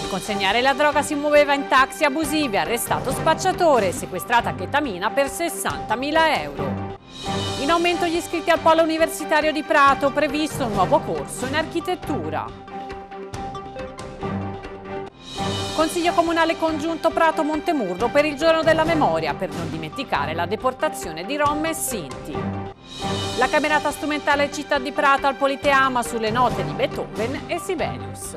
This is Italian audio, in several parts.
Per consegnare la droga si muoveva in taxi abusivi, arrestato spacciatore, sequestrata chetamina per 60.000 euro. In aumento gli iscritti al Polo Universitario di Prato, previsto un nuovo corso in architettura. Consiglio Comunale Congiunto Prato Montemurro per il Giorno della Memoria, per non dimenticare la deportazione di Rom e Sinti. La camerata strumentale Città di Prato al Politeama sulle note di Beethoven e Sibelius.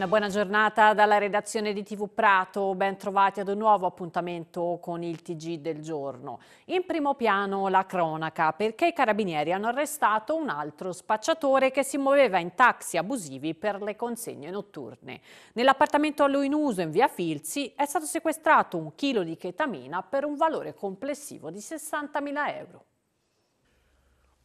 Una buona giornata dalla redazione di TV Prato, ben trovati ad un nuovo appuntamento con il TG del giorno. In primo piano la cronaca, perché i carabinieri hanno arrestato un altro spacciatore che si muoveva in taxi abusivi per le consegne notturne. Nell'appartamento a lui in uso in via Filzi è stato sequestrato un chilo di chetamina per un valore complessivo di 60.000 euro.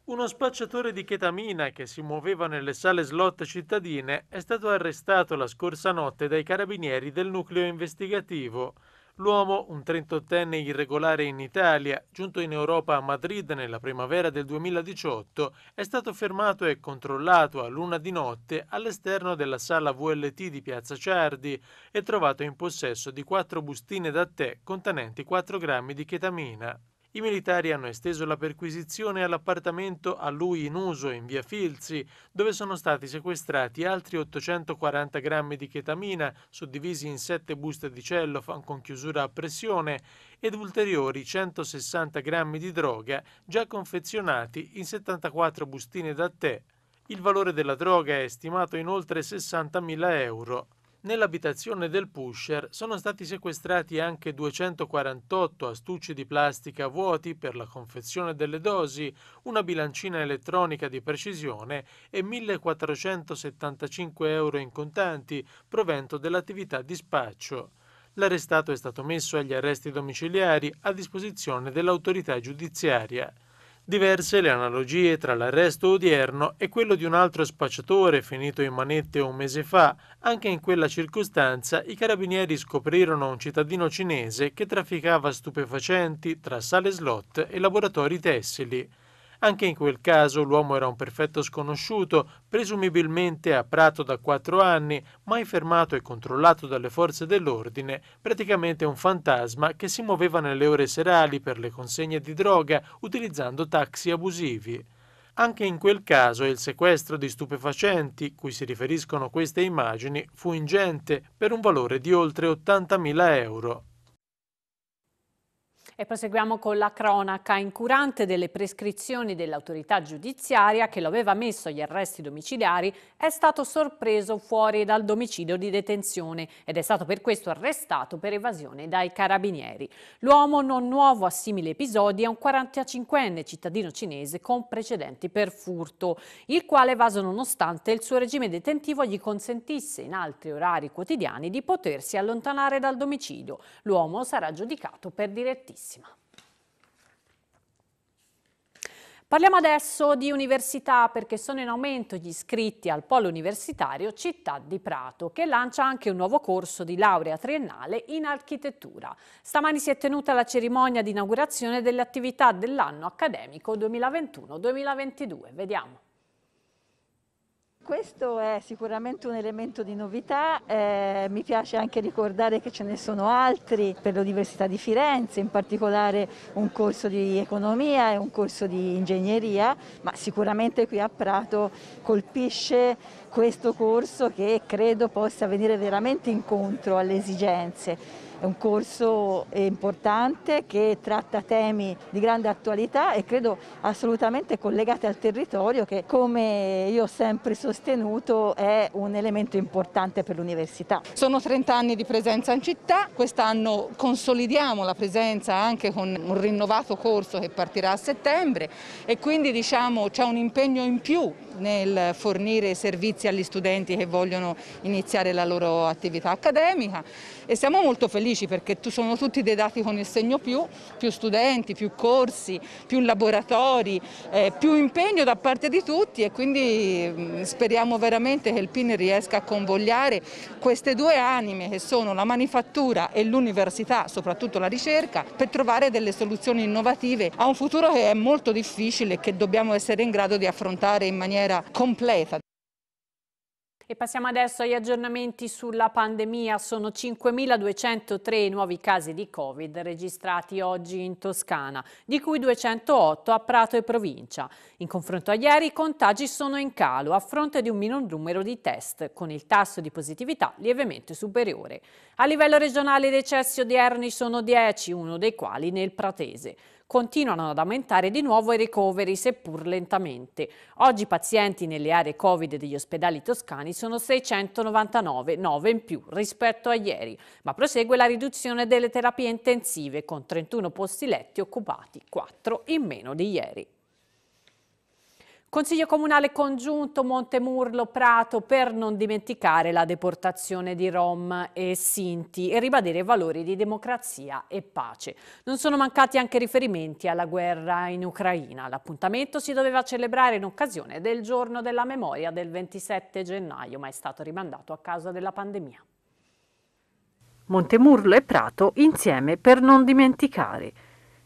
Uno spacciatore di chetamina che si muoveva nelle sale slot cittadine è stato arrestato la scorsa notte dai carabinieri del nucleo investigativo. L'uomo, un 38enne irregolare in Italia, giunto in Europa a Madrid nella primavera del 2018, è stato fermato e controllato a luna di notte all'esterno della sala VLT di Piazza Ciardi e trovato in possesso di quattro bustine da tè contenenti 4 grammi di chetamina. I militari hanno esteso la perquisizione all'appartamento a lui in uso in via Filzi, dove sono stati sequestrati altri 840 grammi di chetamina, suddivisi in sette buste di cellofan con chiusura a pressione, ed ulteriori 160 grammi di droga già confezionati in 74 bustine da tè. Il valore della droga è stimato in oltre 60.000 euro. Nell'abitazione del pusher sono stati sequestrati anche 248 astucci di plastica vuoti per la confezione delle dosi, una bilancina elettronica di precisione e 1.475 euro in contanti, provento dell'attività di spaccio. L'arrestato è stato messo agli arresti domiciliari a disposizione dell'autorità giudiziaria. Diverse le analogie tra l'arresto odierno e quello di un altro spacciatore finito in manette un mese fa. Anche in quella circostanza i carabinieri scoprirono un cittadino cinese che trafficava stupefacenti tra sale slot e laboratori tessili. Anche in quel caso l'uomo era un perfetto sconosciuto, presumibilmente a Prato da quattro anni, mai fermato e controllato dalle forze dell'ordine, praticamente un fantasma che si muoveva nelle ore serali per le consegne di droga utilizzando taxi abusivi. Anche in quel caso il sequestro di stupefacenti, cui si riferiscono queste immagini, fu ingente, per un valore di oltre 80.000 euro. E proseguiamo con la cronaca incurante delle prescrizioni dell'autorità giudiziaria che lo aveva messo agli arresti domiciliari è stato sorpreso fuori dal domicilio di detenzione ed è stato per questo arrestato per evasione dai carabinieri. L'uomo non nuovo a simili episodi è un 45enne cittadino cinese con precedenti per furto, il quale evaso nonostante il suo regime detentivo gli consentisse in altri orari quotidiani di potersi allontanare dal domicilio. L'uomo sarà giudicato per direttissimo prossima. Parliamo adesso di università perché sono in aumento gli iscritti al polo universitario Città di Prato che lancia anche un nuovo corso di laurea triennale in architettura. Stamani si è tenuta la cerimonia di inaugurazione delle attività dell'anno accademico 2021-2022. Vediamo. Questo è sicuramente un elemento di novità, eh, mi piace anche ricordare che ce ne sono altri per l'Università di Firenze, in particolare un corso di economia e un corso di ingegneria, ma sicuramente qui a Prato colpisce questo corso che credo possa venire veramente incontro alle esigenze è un corso importante che tratta temi di grande attualità e credo assolutamente collegati al territorio che come io ho sempre sostenuto è un elemento importante per l'università. Sono 30 anni di presenza in città, quest'anno consolidiamo la presenza anche con un rinnovato corso che partirà a settembre e quindi diciamo c'è un impegno in più nel fornire servizi agli studenti che vogliono iniziare la loro attività accademica e siamo molto felici perché sono tutti dei dati con il segno più, più studenti, più corsi, più laboratori, eh, più impegno da parte di tutti e quindi mm, speriamo veramente che il PIN riesca a convogliare queste due anime che sono la manifattura e l'università, soprattutto la ricerca, per trovare delle soluzioni innovative a un futuro che è molto difficile e che dobbiamo essere in grado di affrontare in maniera maniera completa. E passiamo adesso agli aggiornamenti sulla pandemia. Sono 5.203 nuovi casi di Covid registrati oggi in Toscana, di cui 208 a Prato e provincia. In confronto a ieri i contagi sono in calo a fronte di un minor numero di test, con il tasso di positività lievemente superiore. A livello regionale i decessi odierni sono 10, uno dei quali nel Pratese continuano ad aumentare di nuovo i ricoveri, seppur lentamente. Oggi i pazienti nelle aree Covid degli ospedali toscani sono 699, 9 in più rispetto a ieri, ma prosegue la riduzione delle terapie intensive con 31 posti letti occupati, 4 in meno di ieri. Consiglio Comunale Congiunto Montemurlo Prato per non dimenticare la deportazione di Rom e Sinti e ribadire i valori di democrazia e pace. Non sono mancati anche riferimenti alla guerra in Ucraina. L'appuntamento si doveva celebrare in occasione del giorno della memoria del 27 gennaio, ma è stato rimandato a causa della pandemia. Montemurlo e Prato insieme per non dimenticare.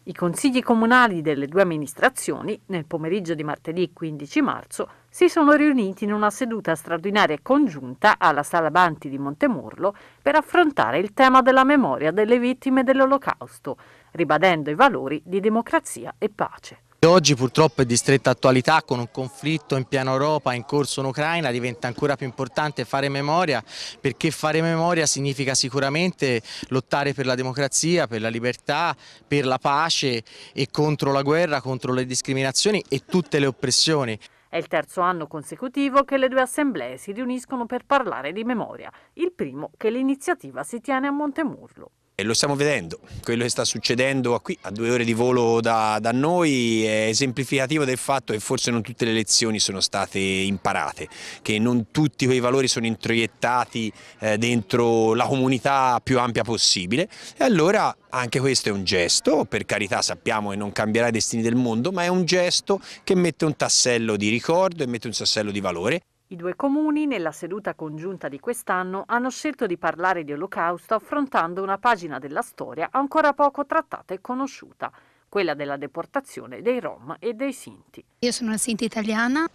I consigli comunali delle due amministrazioni, nel pomeriggio di martedì 15 marzo, si sono riuniti in una seduta straordinaria e congiunta alla Sala Banti di Montemurlo per affrontare il tema della memoria delle vittime dell'Olocausto, ribadendo i valori di democrazia e pace. Oggi purtroppo è di stretta attualità con un conflitto in piena Europa in corso in Ucraina diventa ancora più importante fare memoria perché fare memoria significa sicuramente lottare per la democrazia, per la libertà, per la pace e contro la guerra, contro le discriminazioni e tutte le oppressioni. È il terzo anno consecutivo che le due assemblee si riuniscono per parlare di memoria, il primo che l'iniziativa si tiene a Montemurlo. E lo stiamo vedendo, quello che sta succedendo qui a due ore di volo da, da, noi è esemplificativo del fatto che forse non tutte le lezioni sono state imparate, che non tutti quei valori sono introiettati eh, dentro la comunità più ampia possibile e allora anche questo è un gesto, per carità sappiamo che non cambierà i destini del mondo, ma è un gesto che mette un tassello di ricordo e mette un tassello di valore. I due comuni, nella seduta congiunta di quest'anno, hanno scelto di parlare di Olocausto affrontando una pagina della storia ancora poco trattata e conosciuta, quella della deportazione dei Rom e dei Sinti. Io sono una Sinti italiana,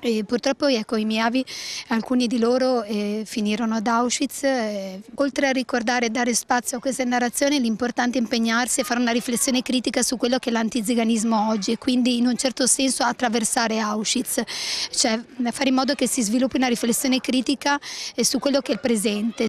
e purtroppo ecco, i miei avi, alcuni di loro eh, finirono ad Auschwitz. Eh, oltre a ricordare e dare spazio a queste narrazioni, l'importante è impegnarsi e fare una riflessione critica su quello che è l'antiziganismo oggi e quindi in un certo senso attraversare Auschwitz, cioè fare in modo che si sviluppi una riflessione critica eh, su quello che è il presente.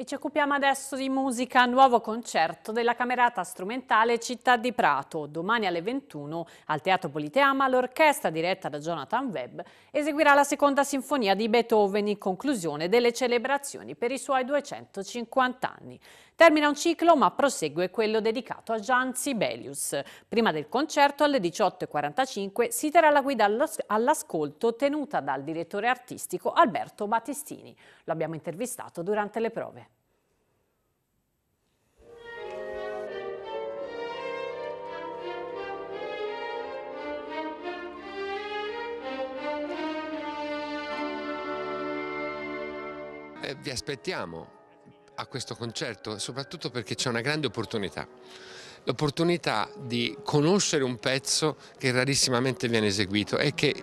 E ci occupiamo adesso di musica, nuovo concerto della Camerata Strumentale Città di Prato. Domani alle 21 al Teatro Politeama l'orchestra diretta da Jonathan Webb eseguirà la seconda sinfonia di Beethoven in conclusione delle celebrazioni per i suoi 250 anni. Termina un ciclo ma prosegue quello dedicato a Gian Sibelius. Prima del concerto alle 18.45 si terrà la guida all'ascolto tenuta dal direttore artistico Alberto Battistini. Lo abbiamo intervistato durante le prove. Eh, vi aspettiamo a questo concerto, soprattutto perché c'è una grande opportunità. L'opportunità di conoscere un pezzo che rarissimamente viene eseguito e che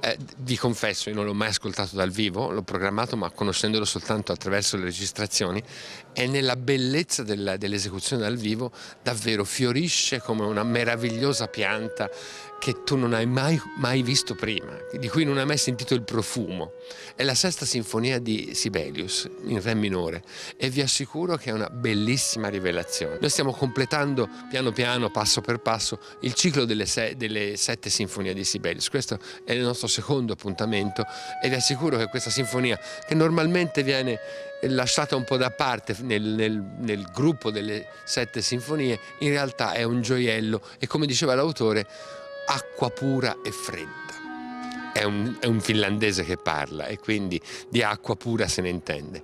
eh, vi confesso, io non l'ho mai ascoltato dal vivo, l'ho programmato ma conoscendolo soltanto attraverso le registrazioni e nella bellezza dell'esecuzione dell dal vivo davvero fiorisce come una meravigliosa pianta che tu non hai mai, mai, visto prima, di cui non hai mai sentito il profumo. È la sesta sinfonia di Sibelius, in re minore, e vi assicuro che è una bellissima rivelazione. Noi stiamo completando piano piano, passo per passo, il ciclo delle, se, delle sette sinfonie di Sibelius. Questo è il nostro secondo appuntamento e vi assicuro che questa sinfonia, che normalmente viene lasciata un po' da parte nel, nel, nel, gruppo delle sette sinfonie, in realtà è un gioiello e come diceva l'autore, acqua pura e fredda. È un, è un, finlandese che parla e quindi di acqua pura se ne intende.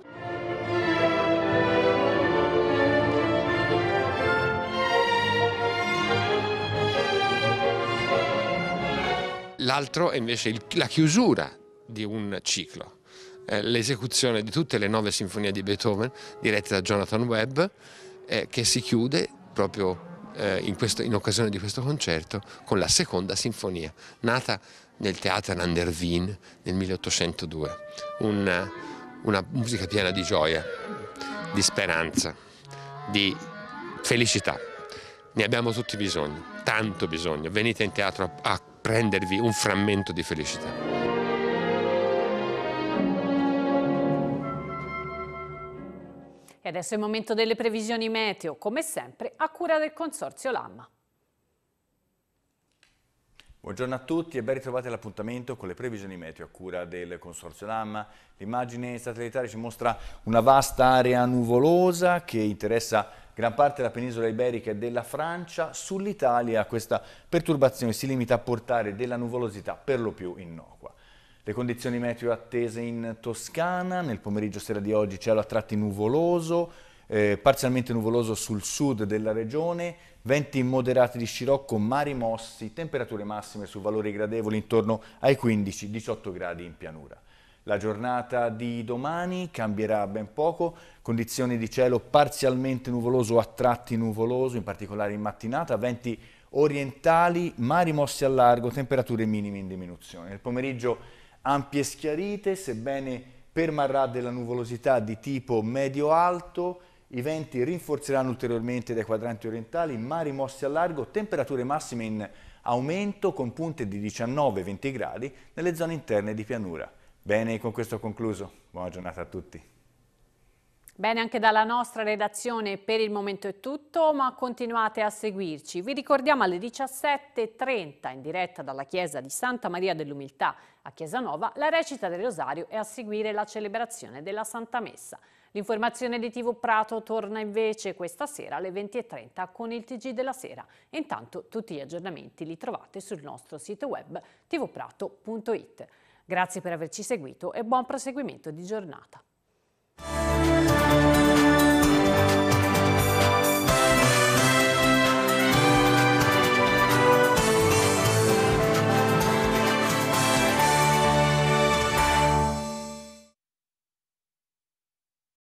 L'altro è invece il, la chiusura di un ciclo, eh, l'esecuzione di tutte le nove sinfonie di Beethoven dirette da Jonathan Webb eh, che si chiude proprio eh, in, questo, in, occasione di questo concerto con la seconda sinfonia, nata nel teatro Landervin nel 1802. Una, una musica piena di gioia, di speranza, di felicità. Ne abbiamo tutti bisogno, tanto bisogno. Venite in teatro a, a prendervi un frammento di felicità. E adesso è il momento delle previsioni meteo, come sempre a cura del Consorzio Lamma. Buongiorno a tutti e ben ritrovati all'appuntamento con le previsioni meteo a cura del Consorzio Lamma. L'immagine satellitare ci mostra una vasta area nuvolosa che interessa gran parte della penisola iberica e della Francia. Sull'Italia questa perturbazione si limita a portare della nuvolosità per lo più innocua. Le condizioni meteo attese in Toscana, nel pomeriggio sera di oggi cielo a tratti nuvoloso, eh, parzialmente nuvoloso sul sud della regione, venti moderati di scirocco, mari mossi, temperature massime su valori gradevoli intorno ai 15-18 gradi in pianura. La giornata di domani cambierà ben poco, condizioni di cielo parzialmente nuvoloso a tratti nuvoloso, in particolare in mattinata, venti orientali, mari mossi a largo, temperature minime in diminuzione. Nel pomeriggio ampie schiarite, sebbene permarrà della nuvolosità di tipo medio-alto, i venti rinforzeranno ulteriormente dai quadranti orientali, mari mossi a largo, temperature massime in aumento con punte di 19-20 gradi nelle zone interne di pianura. Bene, con questo ho concluso. Buona giornata a tutti. Bene, anche dalla nostra redazione per il momento è tutto, ma continuate a seguirci. Vi ricordiamo alle 17.30 in diretta dalla chiesa di Santa Maria dell'Umiltà a Chiesanova la recita del Rosario e a seguire la celebrazione della Santa Messa. L'informazione di TV Prato torna invece questa sera alle 20.30 con il TG della sera. Intanto tutti gli aggiornamenti li trovate sul nostro sito web tvprato.it. Grazie per averci seguito e buon proseguimento di giornata. Música